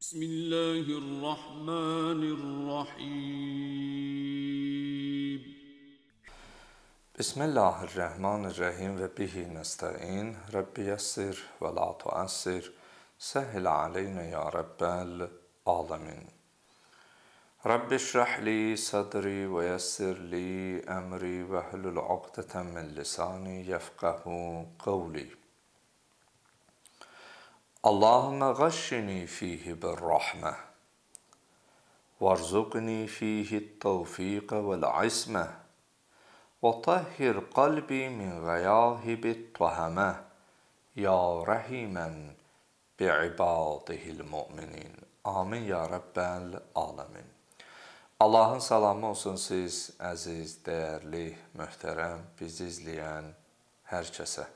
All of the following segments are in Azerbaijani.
بسم الله الرحمن الرحيم بسم الله الرحمن الرحيم وبه نستعين ربي يسر ولا تؤسر سهل علينا يا رب العالمين رب اشرح لي صدري ويسر لي أمري واحلل عقدة من لساني يفقه قولي Allahümme gashini fihi bir rahme varzukni fihi tevfiqe vel isme ve tahhir kalbi min gayahibi tahame ya rahimen bi'ibadihil mu'minin. Amin ya Rabbel alamin. Allahın salamı olsun siz, əziz, dəyərli, möhtərəm, bizi izləyən hər kəsə.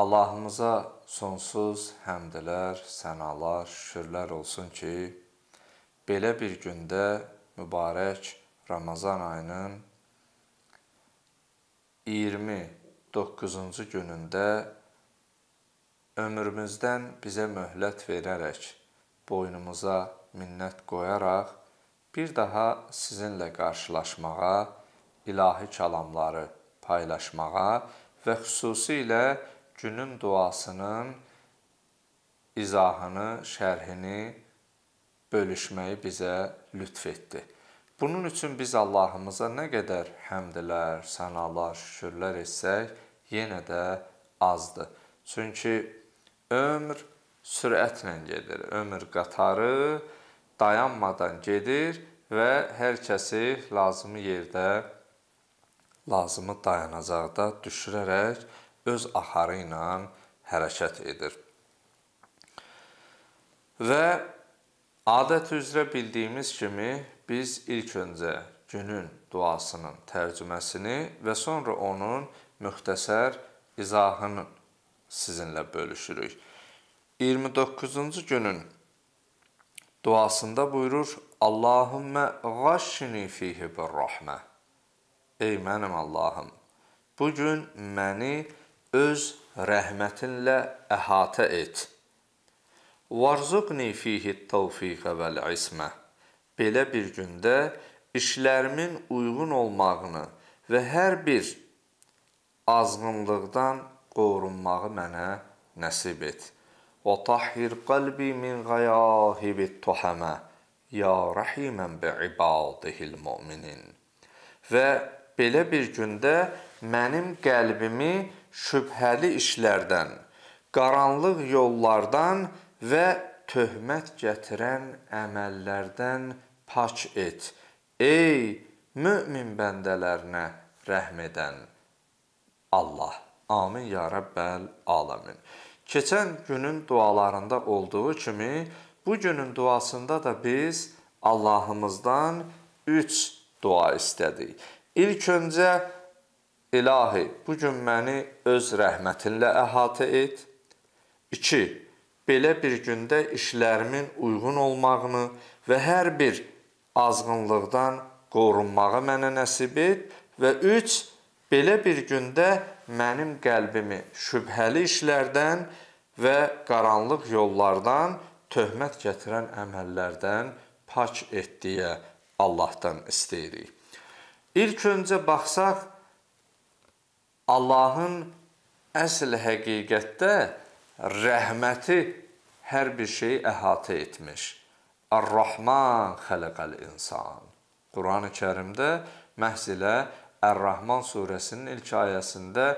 Allahımıza sonsuz həmdlər, sənalar, şükürlər olsun ki, belə bir gündə mübarək Ramazan ayının 29-cu günündə ömrümüzdən bizə möhlət verərək, boynumuza minnət qoyaraq bir daha sizinlə qarşılaşmağa, ilahi kəlamları paylaşmağa və xüsusilə günün duasının izahını, şərhini bölüşməyi bizə lütf etdi. Bunun üçün biz Allahımıza nə qədər həmdlər, sənalar, şükürlər etsək, yenə də azdır. Çünki ömr sürətlə gedir. Ömr qatarı dayanmadan gedir və hər kəsi lazımi yerdə lazımı dayanacaqda düşürərək öz axarı ilə hərəkət edir. Və adət üzrə bildiyimiz kimi biz ilk öncə günün duasının tərcüməsini və sonra onun müxtəsər izahını sizinlə bölüşürük. 29-cu günün duasında buyurur: "Allahumme ghashni fihi bir-rahmə." Ey mənim Allahım, bu gün məni öz rəhmətinlə əhatə et. Varzuqni fihi tavfiqə vəl ismə. Belə bir gündə işlərimin uyğun olmağını və hər bir azğınlıqdan qorunmağı mənə nəsib et. Və tahhir qalbi min qayahibit tuhəmə. Ya rəhimən bi ibadihil müminin. Və belə bir gündə mənim qəlbimi şübhəli işlərdən, qaranlıq yollardan və töhmət gətirən əməllərdən pak et. Ey mömin bəndələrinə rəhm edən Allah. Amin ya Rəbbəl alamin. Keçən günün dualarında olduğu kimi, bu günün duasında da biz Allahımızdan 3 dua istədik. İlk öncə İlahi, bu gün məni öz rəhmətinlə əhatə et. 2. Belə bir gündə işlərimin uyğun olmağını və hər bir azğınlıqdan qorunmağı mənə nəsib et və 3. Belə bir gündə mənim qəlbimi şübhəli işlərdən və qaranlıq yollardan, töhmət gətirən əməllərdən pak et deyə Allahdan istəyirik. İlk öncə baxsaq, Allahın əsl həqiqətdə rəhməti hər bir şeyi əhatə etmiş. Ar-Rahman xələqəl insan. Qurani-Kərimdə məhz ilə Ər-Rahman surəsinin ilk ayəsində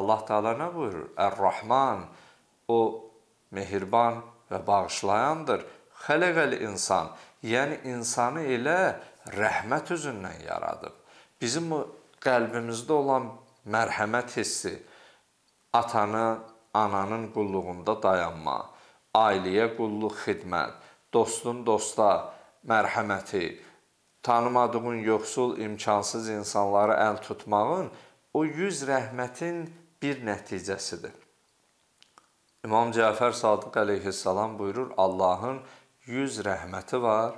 Allah Taala nə buyurur? Ər-Rahman o mehriban və bağışlayandır. Xələqəl insan, yəni insanı elə rəhmət üzündən yaradıb. Bizim bu qəlbimizdə olan mərhəmət hissi, atanı, ananın qulluğunda dayanma, ailəyə qulluq, xidmət, dostun dosta mərhəməti, tanımadığın yoxsul, imkansız insanlara əl tutmağın o 100 rəhmətin bir nəticəsidir. İmam Cəfər Sadıq əleyhissalam buyurur: "Allahın 100 rəhməti var.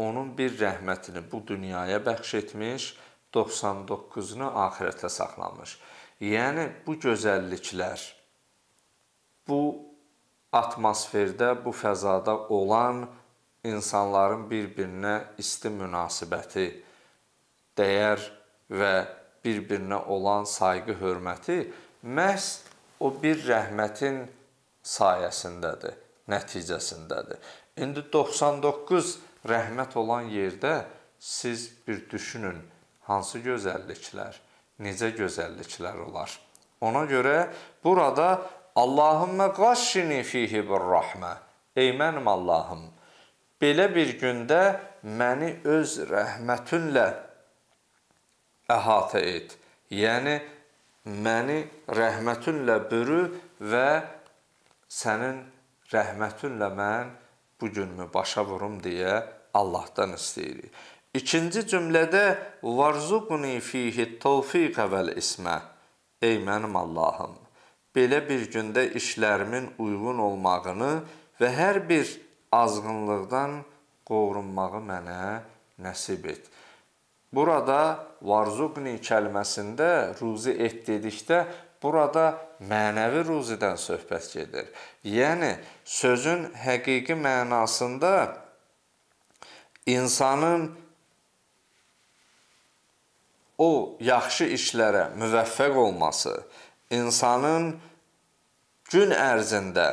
Onun bir rəhmətini bu dünyaya bəxş etmiş, 99-unu axirətə saxlamış. Yəni bu gözəlliklər bu atmosferdə, bu fəzada olan insanların bir-birinə isti münasibəti, dəyər və bir-birinə olan sayğı, hörməti məhz o bir rəhmətin sayəsindədir, nəticəsindədir. İndi 99 rəhmət olan yerdə siz bir düşünün hansı gözəlliklər, necə gözəlliklər olar. Ona görə burada Allahümmə qaşşini fihi bir rəhmə. Ey mənim Allahım, belə bir gündə məni öz rəhmətinlə əhatə et. Yəni məni rəhmətinlə bürü və sənin rəhmətinlə mən bu günümü başa vurum deyə Allahdan istəyirik. İkinci cümlədə varzuqni fihi tawfiqə vəl ismə. Ey mənim Allahım, belə bir gündə işlərimin uyğun olmağını və hər bir azğınlıqdan qorunmağı mənə nəsib et. Burada varzuqni kəlməsində ruzi et dedikdə burada mənəvi ruzidən söhbət gedir. Yəni sözün həqiqi mənasında insanın o yaxşı işlərə müvəffəq olması insanın gün ərzində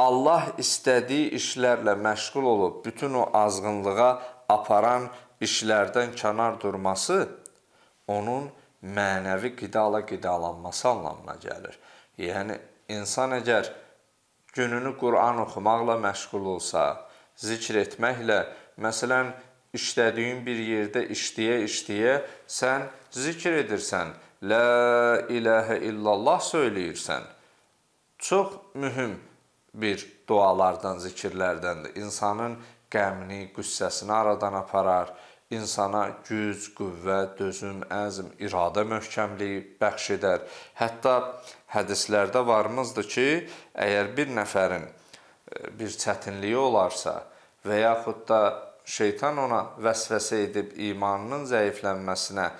Allah istədiyi işlərlə məşğul olub bütün o azğınlığa aparan işlərdən kənar durması onun mənəvi qidala qidalanması anlamına gəlir. Yəni insan əgər gününü Quran oxumaqla məşğul olsa, zikr etməklə, məsələn, işlədiyin bir yerdə işləyə-işləyə sən zikr edirsən, La ilahə illallah söyləyirsən. Çox mühüm bir dualardan, zikirlərdəndir. İnsanın qəmini, qüssəsini aradan aparar, insana güc, qüvvət, dözüm, əzm, iradə möhkəmliyi bəxş edər. Hətta hədislərdə varmızdır ki, əgər bir nəfərin e, bir çətinliyi olarsa və yaxud da şeytan ona vəsvəsə edib imanının zəiflənməsinə e,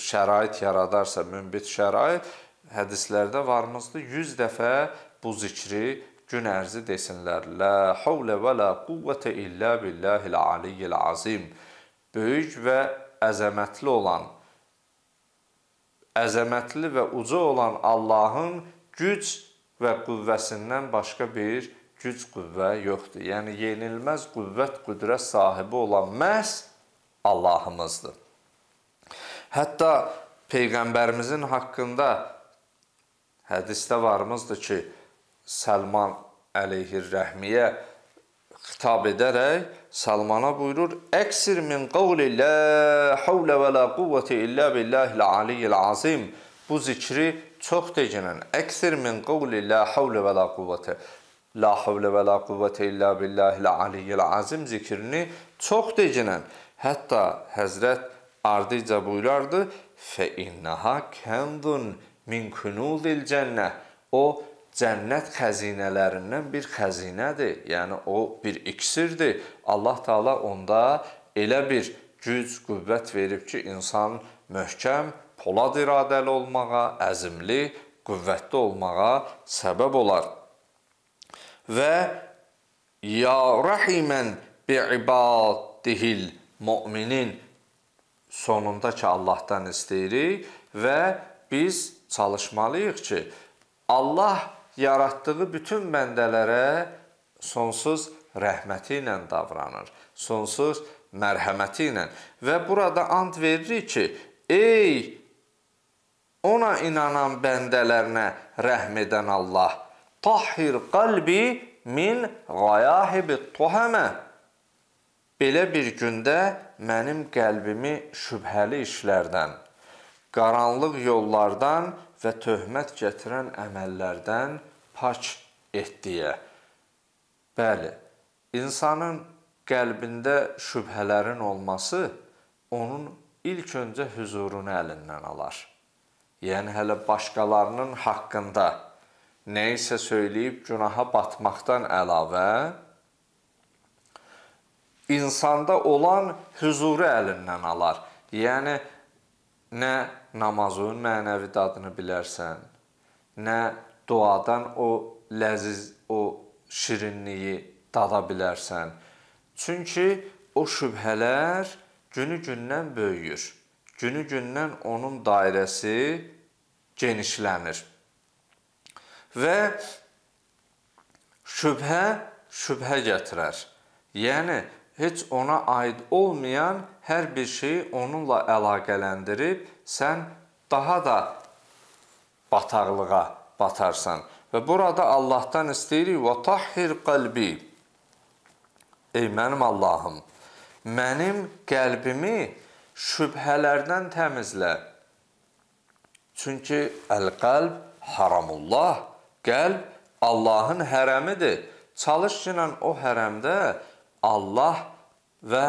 şərait yaradarsa, münbit şərait hədislərdə varımızdı 100 dəfə bu zikri gün ərzi desinlər. La havlə və la quvvətə illə billahil aliyyil azim. Böyük və əzəmətli olan əzəmətli və uca olan Allahın güc və qüvvəsindən başqa bir güc, qüvvə yoxdur. Yəni yenilməz qüvvət, qüdrət sahibi olan məhz Allahımızdır. Hətta peyğəmbərimizin haqqında hədisdə varımızdır ki, Səlman əleyhir-rəhmiyə xitab edərək Salmana buyurur: "Əksir min qavli la havla və la quvvətə illə billahil aliyyil azim." Bu zikri çox deginən. Əksir min qavli la havla və la quvvətə. La havlə və la quvvətə illə billahil aliyyil azim zikrini çox decinən. Hətta Həzrət ardıca buyurardı, fə innəha kəndun min kunuzil cənnə. O, cənnət xəzinələrindən bir xəzinədir. Yəni, o bir iksirdir. Allah Teala onda elə bir güc, qüvvət verib ki, insan möhkəm, polad iradəli olmağa, əzimli, qüvvətli olmağa səbəb olar və ya rahimən bi'ibadihil müminin sonunda ki Allahdan istəyirik və biz çalışmalıyıq ki Allah yaratdığı bütün bəndələrə sonsuz rəhməti ilə davranır. Sonsuz mərhəməti ilə və burada ant veririk ki, ey ona inanan bəndələrinə rəhm edən Allah Tahhir qalbi min qayahibit tuhəmə. Belə bir gündə mənim qəlbimi şübhəli işlərdən, qaranlıq yollardan və töhmət gətirən əməllərdən pak et deyə. Bəli, insanın qəlbində şübhələrin olması onun ilk öncə huzurunu əlindən alar. Yəni hələ başqalarının haqqında nə isə söyləyib günaha batmaqdan əlavə insanda olan huzuru əlindən alar. Yəni nə namazın mənəvi dadını bilərsən, nə duadan o ləziz, o şirinliyi dada bilərsən. Çünki o şübhələr günü-gündən böyüyür. Günü-gündən onun dairəsi genişlənir və şübhə şübhə gətirər. Yəni heç ona aid olmayan hər bir şeyi onunla əlaqələndirib sən daha da bataqlığa batarsan. Və burada Allahdan istəyirik və tahhir qalbi. Ey mənim Allahım, mənim qəlbimi şübhələrdən təmizlə. Çünki əl-qalb haramullah Qəlb Allahın hərəmidir. Çalış ki, o hərəmdə Allah və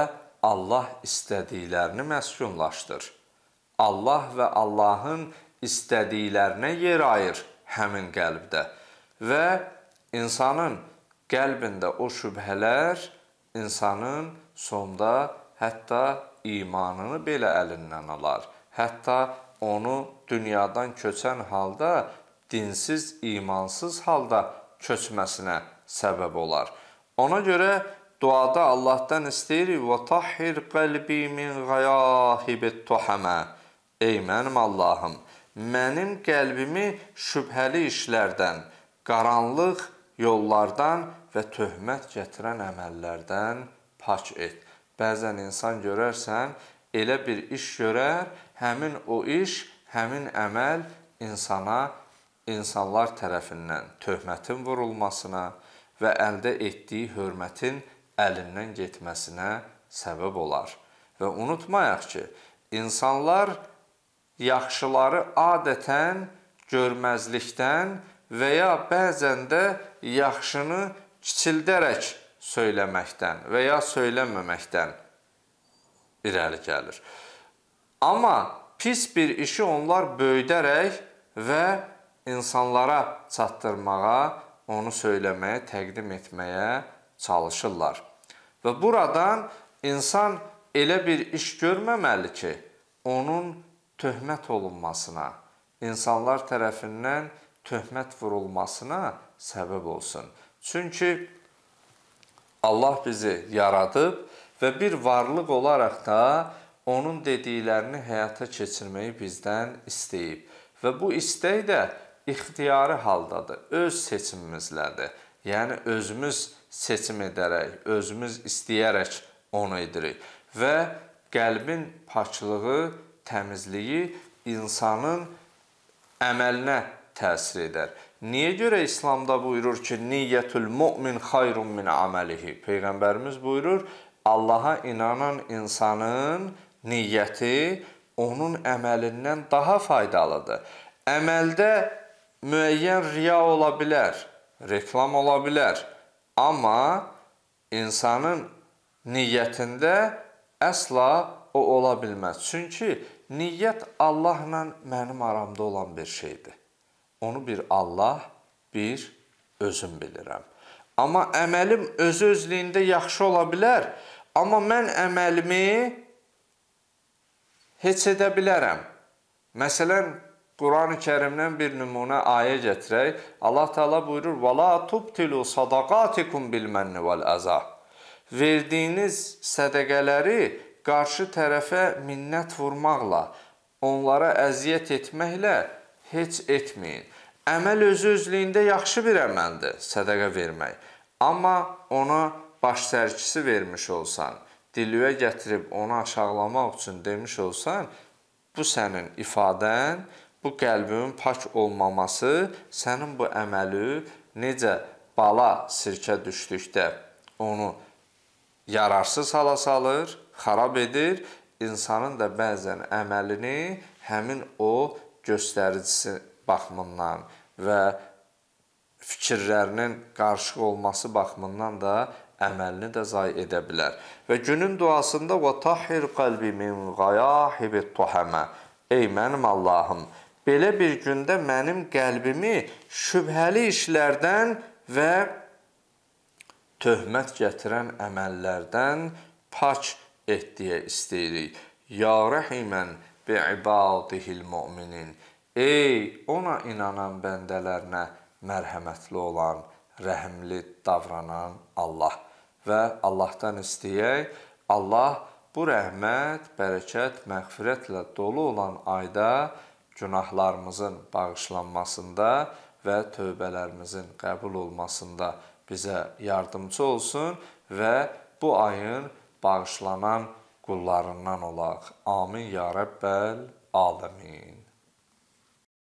Allah istədiklərini məskunlaşdır. Allah və Allahın istədiklərinə yer ayır həmin qəlbdə və insanın qəlbində o şübhələr insanın sonda hətta imanını belə əlindən alar. Hətta onu dünyadan köçən halda dinsiz, imansız halda köçməsinə səbəb olar. Ona görə duada Allahdan istəyirik: "Və tahhir qalbi min ghayahibit-tuhama." Ey mənim Allahım, mənim qəlbimi şübhəli işlərdən, qaranlıq yollardan və töhmət gətirən əməllərdən pak et. Bəzən insan görərsən, elə bir iş görər, həmin o iş, həmin əməl insana insanlar tərəfindən töhmətin vurulmasına və əldə etdiyi hörmətin əlindən getməsinə səbəb olar. Və unutmayaq ki, insanlar yaxşıları adətən görməzlikdən və ya bəzən də yaxşını kiçildərək söyləməkdən və ya söyləməməkdən irəli gəlir. Amma pis bir işi onlar böyüdərək və insanlara çatdırmağa, onu söyləməyə, təqdim etməyə çalışırlar. Və buradan insan elə bir iş görməməli ki, onun töhmət olunmasına, insanlar tərəfindən töhmət vurulmasına səbəb olsun. Çünki Allah bizi yaradıb və bir varlıq olaraq da onun dediklərini həyata keçirməyi bizdən istəyib. Və bu istək də ixtiyari haldadır. Öz seçimimizlədir. Yəni özümüz seçim edərək, özümüz istəyərək onu edirik və qəlbin paklığı, təmizliyi insanın əməlinə təsir edər. Niyə görə İslamda buyurur ki, niyyətül mu'min xayrun min amalihi? Peyğəmbərimiz buyurur, Allaha inanan insanın niyyəti onun əməlindən daha faydalıdır. Əməldə müəyyən riya ola bilər, reklam ola bilər, amma insanın niyyətində əsla o ola bilməz. Çünki niyyət Allahla mənim aramda olan bir şeydir. Onu bir Allah, bir özüm bilirəm. Amma əməlim özü özlüyündə yaxşı ola bilər, amma mən əməlimi heç edə bilərəm. Məsələn, Qurani Kərimdən bir nümunə ayə gətirək. Allah Taala buyurur: "Və la tubtilu sadaqatikum bil mənni vel əza." Verdiyiniz sədaqələri qarşı tərəfə minnət vurmaqla, onlara əziyyət etməklə heç etməyin. Əməl özü özlüyündə yaxşı bir əməldir, sədaqə vermək. Amma ona baş sərkisi vermiş olsan, dilüyə gətirib onu aşağılamaq üçün demiş olsan, bu sənin ifadən bu qəlbin pak olmaması sənin bu əməli necə bala sirkə düşdükdə onu yararsız hala salır, xarab edir, insanın da bəzən əməlini həmin o göstəricisi baxımından və fikirlərinin qarışıq olması baxımından da əməlini də zay edə bilər. Və günün duasında və tahhir qalbi min ghayahibit tuhama. Ey mənim Allahım, belə bir gündə mənim qəlbimi şübhəli işlərdən və töhmət gətirən əməllərdən pak et deyə istəyirik. Ya rəhimən bi ibadihil mu'minin. Ey ona inanan bəndələrinə mərhəmətli olan, rəhimli davranan Allah və Allahdan istəyək. Allah bu rəhmət, bərəkət, məğfirətlə dolu olan ayda günahlarımızın bağışlanmasında və tövbələrimizin qəbul olmasında bizə yardımcı olsun və bu ayın bağışlanan qullarından olaq. Amin ya Rəbbəl alamin.